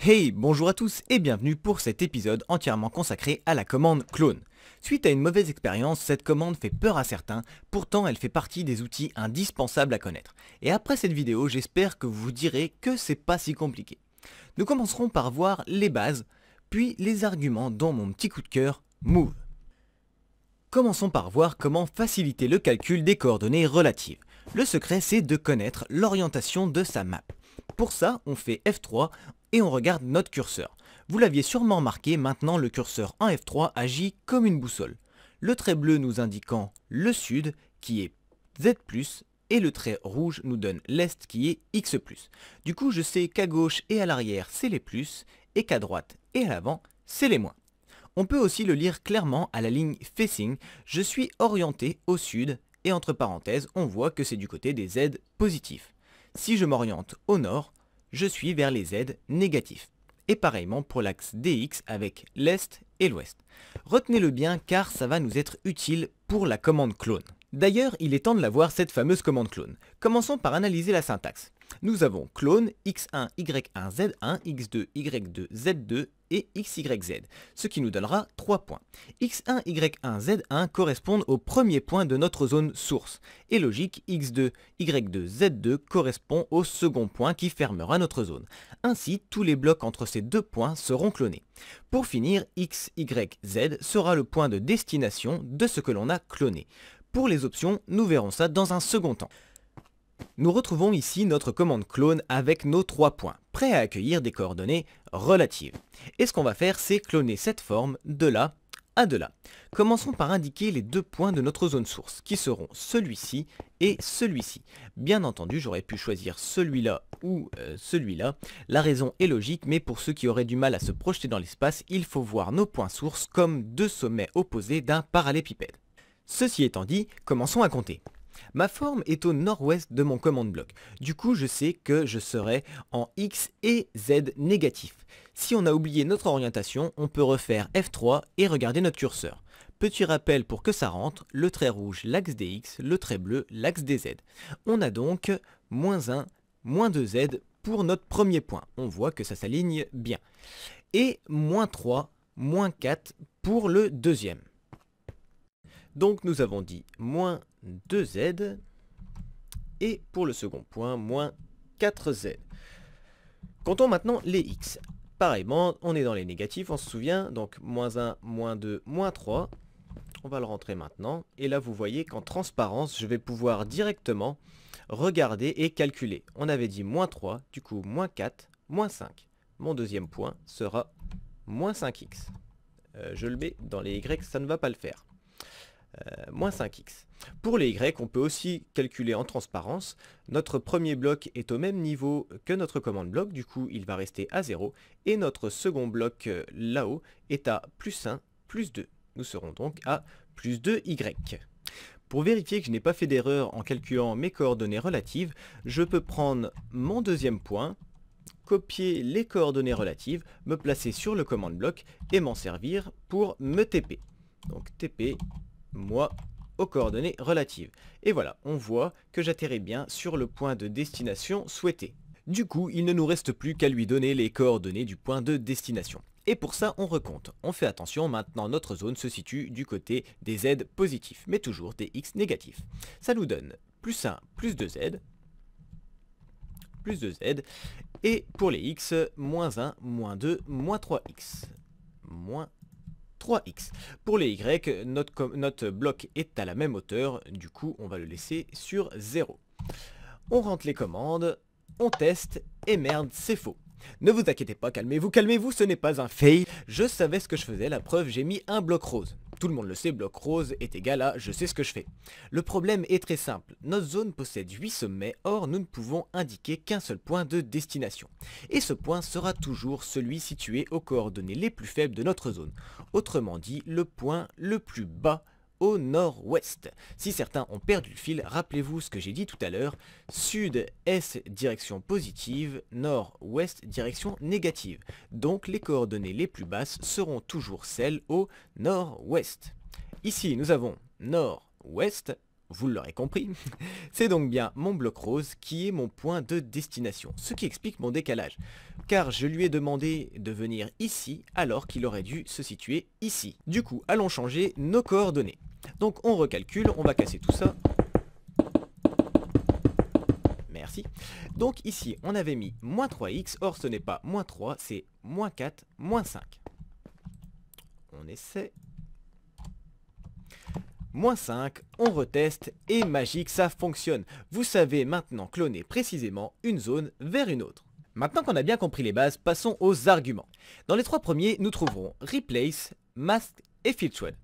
Hey, bonjour à tous et bienvenue pour cet épisode entièrement consacré à la commande clone. Suite à une mauvaise expérience, cette commande fait peur à certains, pourtant elle fait partie des outils indispensables à connaître. Et après cette vidéo, j'espère que vous direz que c'est pas si compliqué. Nous commencerons par voir les bases, puis les arguments dont mon petit coup de cœur Move. Commençons par voir comment faciliter le calcul des coordonnées relatives. Le secret c'est de connaître l'orientation de sa map. Pour ça, on fait F3, et on regarde notre curseur. Vous l'aviez sûrement remarqué, maintenant le curseur 1 F3 agit comme une boussole. Le trait bleu nous indiquant le sud, qui est Z+, et le trait rouge nous donne l'est qui est X+. Du coup, je sais qu'à gauche et à l'arrière, c'est les plus, et qu'à droite et à l'avant, c'est les moins. On peut aussi le lire clairement à la ligne facing, je suis orienté au sud, et entre parenthèses, on voit que c'est du côté des Z positifs. Si je m'oriente au nord, je suis vers les Z négatifs. Et pareillement pour l'axe DX avec l'est et l'ouest. Retenez-le bien car ça va nous être utile pour la commande clone. D'ailleurs, il est temps de la voir cette fameuse commande clone. Commençons par analyser la syntaxe. Nous avons clone x1, y1, z1, x2, y2, z2 et xyz, ce qui nous donnera 3 points. x1, y1, z1 correspondent au premier point de notre zone source, et logique, x2, y2, z2 correspond au second point qui fermera notre zone. Ainsi, tous les blocs entre ces deux points seront clonés. Pour finir, x, y, z sera le point de destination de ce que l'on a cloné. Pour les options, nous verrons ça dans un second temps. Nous retrouvons ici notre commande clone avec nos trois points, prêts à accueillir des coordonnées relatives. Et ce qu'on va faire, c'est cloner cette forme de là à de là. Commençons par indiquer les deux points de notre zone source, qui seront celui-ci et celui-ci. Bien entendu, j'aurais pu choisir celui-là ou euh, celui-là. La raison est logique, mais pour ceux qui auraient du mal à se projeter dans l'espace, il faut voir nos points sources comme deux sommets opposés d'un parallépipède. Ceci étant dit, commençons à compter. Ma forme est au nord-ouest de mon commande-bloc. du coup je sais que je serai en X et Z négatif. Si on a oublié notre orientation, on peut refaire F3 et regarder notre curseur. Petit rappel pour que ça rentre, le trait rouge l'axe des X, le trait bleu l'axe des Z. On a donc moins 1, moins 2Z pour notre premier point. On voit que ça s'aligne bien. Et moins 3, moins 4 pour le deuxième. Donc nous avons dit moins 2z et pour le second point, moins 4z. Comptons maintenant les x. Pareillement, on est dans les négatifs, on se souvient, donc moins 1, moins 2, moins 3. On va le rentrer maintenant. Et là, vous voyez qu'en transparence, je vais pouvoir directement regarder et calculer. On avait dit moins 3, du coup moins 4, moins 5. Mon deuxième point sera moins 5x. Euh, je le mets dans les y, ça ne va pas le faire. Euh, moins 5x. Pour les y, on peut aussi calculer en transparence. Notre premier bloc est au même niveau que notre commande bloc, du coup il va rester à 0. Et notre second bloc euh, là-haut est à plus 1, plus 2. Nous serons donc à plus 2y. Pour vérifier que je n'ai pas fait d'erreur en calculant mes coordonnées relatives, je peux prendre mon deuxième point, copier les coordonnées relatives, me placer sur le commande bloc et m'en servir pour me TP. Donc TP moi aux coordonnées relatives. Et voilà, on voit que j'atterris bien sur le point de destination souhaité. Du coup, il ne nous reste plus qu'à lui donner les coordonnées du point de destination. Et pour ça, on recompte. On fait attention, maintenant notre zone se situe du côté des Z positifs, mais toujours des X négatifs. Ça nous donne plus 1, plus 2Z, plus 2Z, et pour les X, moins 1, moins 2, moins 3X, moins 3x. Pour les y, notre, notre, bloc est à la même hauteur, du coup on va le laisser sur 0. On rentre les commandes, on teste, et merde, c'est faux. Ne vous inquiétez pas, calmez-vous, calmez-vous, ce n'est pas un fail. Je savais ce que je faisais, la preuve, j'ai mis un bloc rose. Tout le monde le sait, bloc rose est égal à je sais ce que je fais. Le problème est très simple, notre zone possède 8 sommets, or nous ne pouvons indiquer qu'un seul point de destination. Et ce point sera toujours celui situé aux coordonnées les plus faibles de notre zone, autrement dit le point le plus bas au nord-ouest. Si certains ont perdu le fil, rappelez-vous ce que j'ai dit tout à l'heure, sud-est direction positive, nord-ouest direction négative. Donc les coordonnées les plus basses seront toujours celles au nord-ouest. Ici nous avons nord-ouest, vous l'aurez compris, c'est donc bien mon bloc rose qui est mon point de destination, ce qui explique mon décalage, car je lui ai demandé de venir ici alors qu'il aurait dû se situer ici. Du coup, allons changer nos coordonnées. Donc on recalcule, on va casser tout ça. Merci. Donc ici, on avait mis moins 3x, or ce n'est pas moins 3, c'est moins 4, moins 5. On essaie. Moins 5, on reteste, et magique, ça fonctionne. Vous savez maintenant cloner précisément une zone vers une autre. Maintenant qu'on a bien compris les bases, passons aux arguments. Dans les trois premiers, nous trouverons replace, mask et filtred.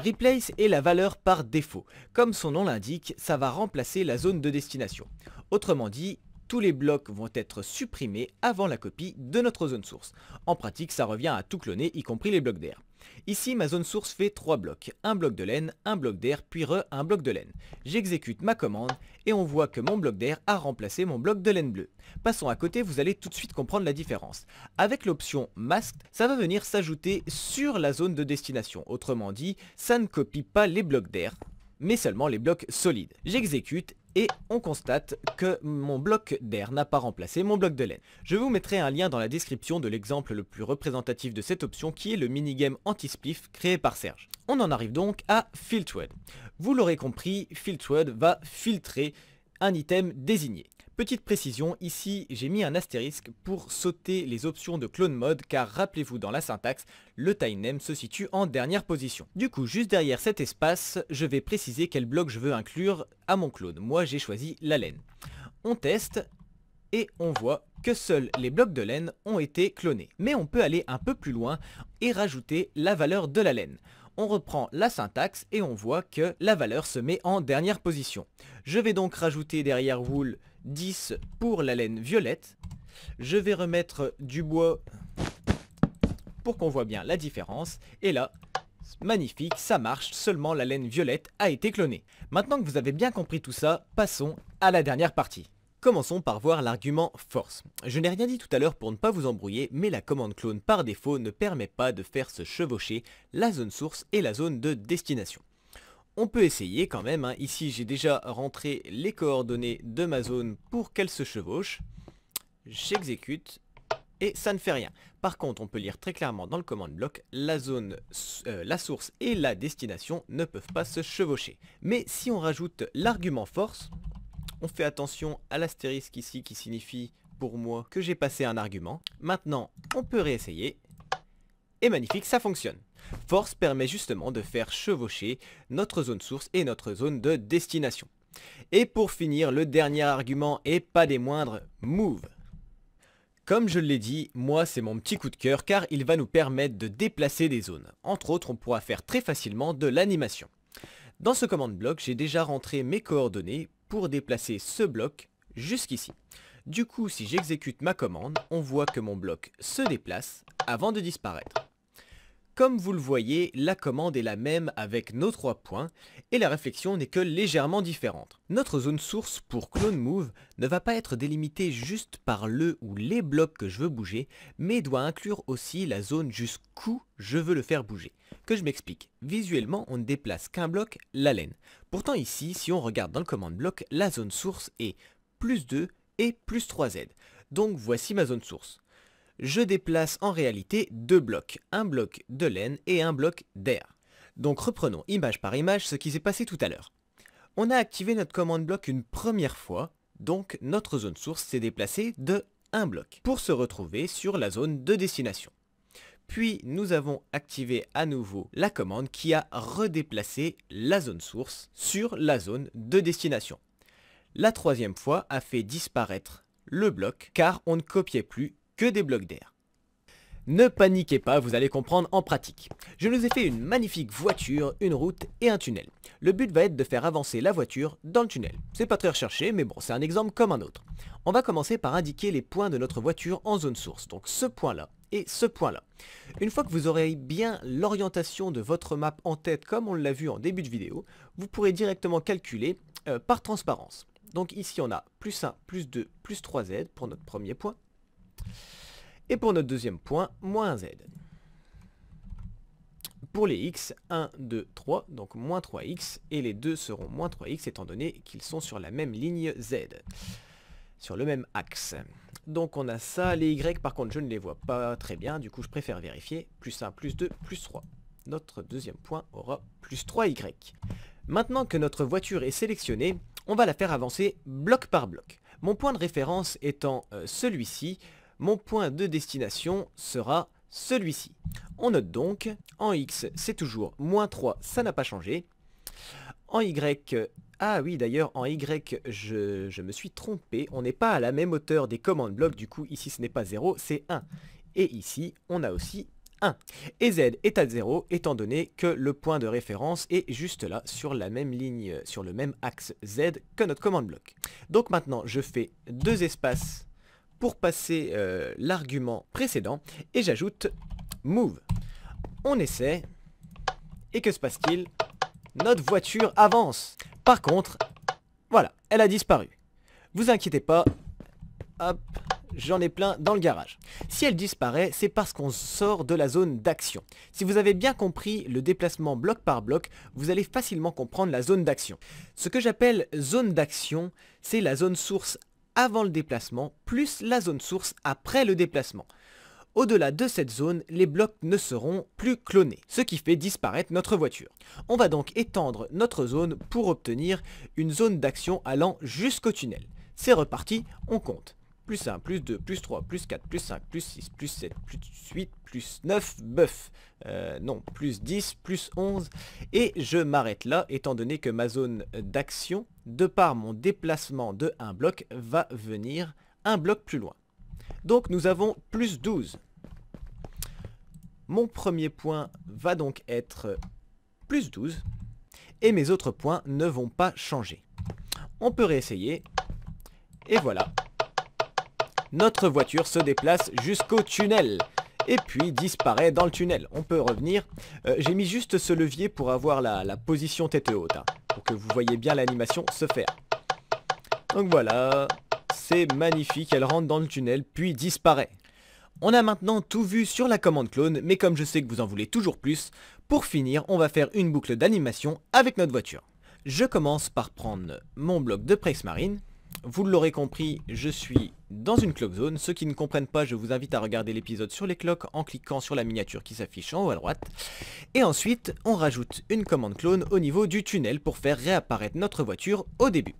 Replace est la valeur par défaut. Comme son nom l'indique, ça va remplacer la zone de destination. Autrement dit, tous les blocs vont être supprimés avant la copie de notre zone source. En pratique, ça revient à tout cloner, y compris les blocs d'air. Ici, ma zone source fait trois blocs, un bloc de laine, un bloc d'air, puis re un bloc de laine. J'exécute ma commande et on voit que mon bloc d'air a remplacé mon bloc de laine bleue. Passons à côté, vous allez tout de suite comprendre la différence. Avec l'option mask, ça va venir s'ajouter sur la zone de destination. Autrement dit, ça ne copie pas les blocs d'air, mais seulement les blocs solides. J'exécute et on constate que mon bloc d'air n'a pas remplacé mon bloc de laine. Je vous mettrai un lien dans la description de l'exemple le plus représentatif de cette option qui est le minigame anti-spliff créé par Serge. On en arrive donc à Filtwed. Vous l'aurez compris, Filtwed va filtrer un item désigné. Petite précision, ici j'ai mis un astérisque pour sauter les options de clone mode car rappelez-vous dans la syntaxe, le time se situe en dernière position. Du coup juste derrière cet espace, je vais préciser quel bloc je veux inclure à mon clone. Moi j'ai choisi la laine. On teste et on voit que seuls les blocs de laine ont été clonés. Mais on peut aller un peu plus loin et rajouter la valeur de la laine on reprend la syntaxe et on voit que la valeur se met en dernière position. Je vais donc rajouter derrière wool 10 pour la laine violette. Je vais remettre du bois pour qu'on voit bien la différence. Et là, magnifique, ça marche, seulement la laine violette a été clonée. Maintenant que vous avez bien compris tout ça, passons à la dernière partie. Commençons par voir l'argument force. Je n'ai rien dit tout à l'heure pour ne pas vous embrouiller, mais la commande clone par défaut ne permet pas de faire se chevaucher la zone source et la zone de destination. On peut essayer quand même, hein. ici j'ai déjà rentré les coordonnées de ma zone pour qu'elle se chevauche. J'exécute et ça ne fait rien. Par contre on peut lire très clairement dans le command block, la zone, euh, la source et la destination ne peuvent pas se chevaucher. Mais si on rajoute l'argument force, on fait attention à l'astérisque ici qui signifie pour moi que j'ai passé un argument. Maintenant on peut réessayer et magnifique, ça fonctionne. Force permet justement de faire chevaucher notre zone source et notre zone de destination. Et pour finir, le dernier argument et pas des moindres, move. Comme je l'ai dit, moi c'est mon petit coup de cœur car il va nous permettre de déplacer des zones. Entre autres, on pourra faire très facilement de l'animation. Dans ce commande block, j'ai déjà rentré mes coordonnées pour déplacer ce bloc jusqu'ici. Du coup, si j'exécute ma commande, on voit que mon bloc se déplace avant de disparaître. Comme vous le voyez, la commande est la même avec nos trois points, et la réflexion n'est que légèrement différente. Notre zone source pour clone move ne va pas être délimitée juste par le ou les blocs que je veux bouger, mais doit inclure aussi la zone jusqu'où je veux le faire bouger. Que je m'explique, visuellement on ne déplace qu'un bloc, la laine. Pourtant ici, si on regarde dans le command bloc, la zone source est plus 2 et plus 3z. Donc voici ma zone source je déplace en réalité deux blocs, un bloc de laine et un bloc d'air. Donc reprenons image par image ce qui s'est passé tout à l'heure. On a activé notre commande bloc une première fois, donc notre zone source s'est déplacée de un bloc pour se retrouver sur la zone de destination. Puis nous avons activé à nouveau la commande qui a redéplacé la zone source sur la zone de destination. La troisième fois a fait disparaître le bloc car on ne copiait plus que des blocs d'air. Ne paniquez pas, vous allez comprendre en pratique. Je nous ai fait une magnifique voiture, une route et un tunnel. Le but va être de faire avancer la voiture dans le tunnel. C'est pas très recherché, mais bon, c'est un exemple comme un autre. On va commencer par indiquer les points de notre voiture en zone source, donc ce point-là et ce point-là. Une fois que vous aurez bien l'orientation de votre map en tête comme on l'a vu en début de vidéo, vous pourrez directement calculer euh, par transparence. Donc ici on a plus 1, plus 2, plus 3z pour notre premier point, et pour notre deuxième point, moins z. Pour les x, 1, 2, 3, donc moins 3x, et les deux seront moins 3x étant donné qu'ils sont sur la même ligne z, sur le même axe. Donc on a ça, les y par contre je ne les vois pas très bien, du coup je préfère vérifier, plus 1, plus 2, plus 3. Notre deuxième point aura plus 3y. Maintenant que notre voiture est sélectionnée, on va la faire avancer bloc par bloc. Mon point de référence étant euh, celui-ci, mon point de destination sera celui-ci. On note donc, en x c'est toujours moins 3, ça n'a pas changé. En y, ah oui d'ailleurs en y je, me suis trompé, on n'est pas à la même hauteur des commandes blocs, du coup ici ce n'est pas 0, c'est 1. Et ici on a aussi 1. Et z est à 0 étant donné que le point de référence est juste là sur la même ligne, sur le même axe z que notre commande bloc. Donc maintenant je fais deux espaces pour passer euh, l'argument précédent et j'ajoute move. On essaie et que se passe-t-il Notre voiture avance. Par contre, voilà, elle a disparu. Vous inquiétez pas, hop, j'en ai plein dans le garage. Si elle disparaît, c'est parce qu'on sort de la zone d'action. Si vous avez bien compris le déplacement bloc par bloc, vous allez facilement comprendre la zone d'action. Ce que j'appelle zone d'action, c'est la zone source avant le déplacement, plus la zone source après le déplacement. Au-delà de cette zone, les blocs ne seront plus clonés, ce qui fait disparaître notre voiture. On va donc étendre notre zone pour obtenir une zone d'action allant jusqu'au tunnel. C'est reparti, on compte plus 1, plus 2, plus 3, plus 4, plus 5, plus 6, plus 7, plus 8, plus 9, boeuf, euh, non, plus 10, plus 11. Et je m'arrête là, étant donné que ma zone d'action, de par mon déplacement de 1 bloc, va venir un bloc plus loin. Donc nous avons plus 12. Mon premier point va donc être plus 12. Et mes autres points ne vont pas changer. On peut réessayer. Et voilà, notre voiture se déplace jusqu'au tunnel et puis disparaît dans le tunnel. On peut revenir. Euh, j'ai mis juste ce levier pour avoir la, position tête haute, hein, pour que vous voyez bien l'animation se faire. Donc voilà, c'est magnifique, elle rentre dans le tunnel puis disparaît. On a maintenant tout vu sur la commande clone, mais comme je sais que vous en voulez toujours plus, pour finir, on va faire une boucle d'animation avec notre voiture. Je commence par prendre mon bloc de Prex Marine, vous l'aurez compris, je suis dans une clock zone. Ceux qui ne comprennent pas, je vous invite à regarder l'épisode sur les cloques en cliquant sur la miniature qui s'affiche en haut à droite. Et ensuite, on rajoute une commande clone au niveau du tunnel pour faire réapparaître notre voiture au début.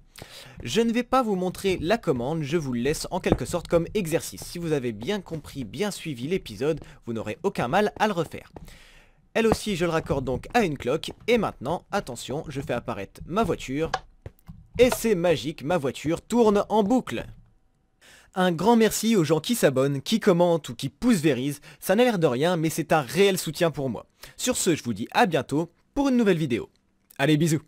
Je ne vais pas vous montrer la commande, je vous le laisse en quelque sorte comme exercice. Si vous avez bien compris, bien suivi l'épisode, vous n'aurez aucun mal à le refaire. Elle aussi, je le raccorde donc à une cloque. Et maintenant, attention, je fais apparaître ma voiture et c'est magique, ma voiture tourne en boucle un grand merci aux gens qui s'abonnent, qui commentent ou qui poussent Vérise, ça n'a l'air de rien mais c'est un réel soutien pour moi. Sur ce, je vous dis à bientôt pour une nouvelle vidéo. Allez bisous